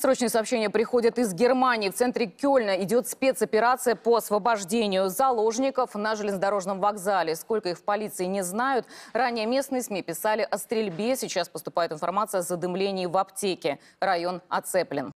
Срочные сообщения приходят из Германии. В центре Кёльна идет спецоперация по освобождению заложников на железнодорожном вокзале. Сколько их в полиции не знают. Ранее местные СМИ писали о стрельбе. Сейчас поступает информация о задымлении в аптеке. Район оцеплен.